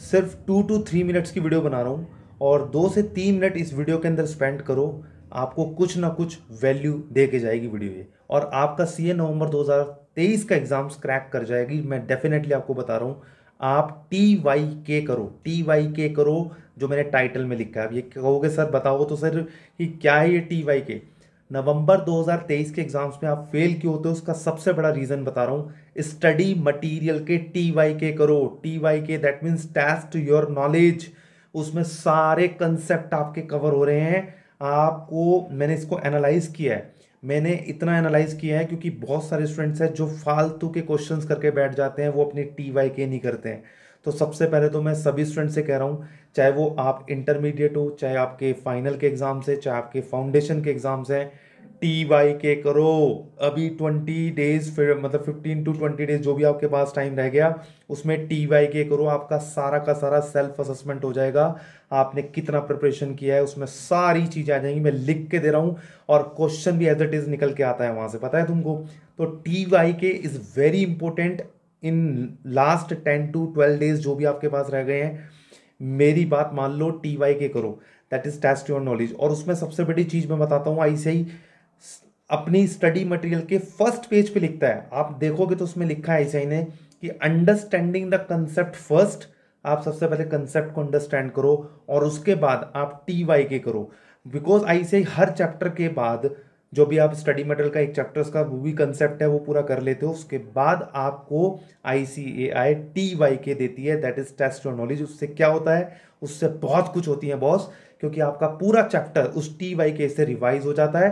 सिर्फ two two three minutes की video बना रहा हूँ और दो से तीन मिनट इस वीडियो के अंदर स्पेंड करो आपको कुछ ना कुछ वैल्यू दे के जाएगी वीडियो ये और आपका सी ए नवंबर 2023 का एग्ज़ाम्स क्रैक कर जाएगी मैं डेफिनेटली आपको बता रहा हूँ आप टी वाई के करो टी वाई के करो जो मैंने टाइटल में लिखा है अब ये कहोगे सर बताओ तो सर कि क्या है ये टी वाई के नवंबर 2023 के एग्जाम्स में आप फेल क्यों होते हो उसका सबसे बड़ा रीजन बता रहा हूँ स्टडी मटेरियल के टी वाई के करो T Y K that means test your knowledge उसमें सारे कंसेप्ट आपके कवर हो रहे हैं आपको मैंने इसको एनालाइज किया है मैंने इतना एनालाइज किया है क्योंकि बहुत सारे स्टूडेंट्स हैं जो फालतू के क्वेश्चंस करके बैठ जाते हैं वो अपने टी वाई के नहीं करते हैं तो सबसे पहले तो मैं सभी स्टूडेंट से कह रहा हूँ चाहे वो आप इंटरमीडिएट हो चाहे आपके फाइनल के एग्ज़ाम से चाहे आपके फाउंडेशन के एग्ज़ाम से टी वाई के करो अभी ट्वेंटी डेज फिर मतलब फिफ्टीन टू ट्वेंटी डेज जो भी आपके पास टाइम रह गया उसमें टी वाई के करो आपका सारा का सारा सेल्फ असेसमेंट हो जाएगा आपने कितना प्रिपरेशन किया है उसमें सारी चीज़ें आ जाएंगी मैं लिख के दे रहा हूँ और क्वेश्चन भी एज इट इज़ निकल के आता है वहाँ से पता है तुमको तो T Y K is very important in last ten to twelve days जो भी आपके पास रह गए हैं मेरी बात मान लो टी वाई के करो that is test your knowledge और उसमें सबसे बड़ी चीज़ मैं बताता हूँ ऐसे ही अपनी स्टडी मटेरियल के फर्स्ट पेज पे लिखता है आप देखोगे तो उसमें लिखा है ऐसे ही ने कि अंडरस्टैंडिंग द कंसेप्ट फर्स्ट आप सबसे पहले कंसेप्ट को अंडरस्टैंड करो और उसके बाद आप टी वाई के करो बिकॉज ऐसे ही हर चैप्टर के बाद जो भी आप स्टडी मटेरियल का एक चैप्टर्स का वो भी कंसेप्ट है वो पूरा कर लेते हो उसके बाद आपको आई सी ए आई टी वाई के देती है that is test your knowledge उससे क्या होता है उससे बहुत कुछ होती है बॉस क्योंकि आपका पूरा चैप्टर उस टी वाई के से रिवाइज हो जाता है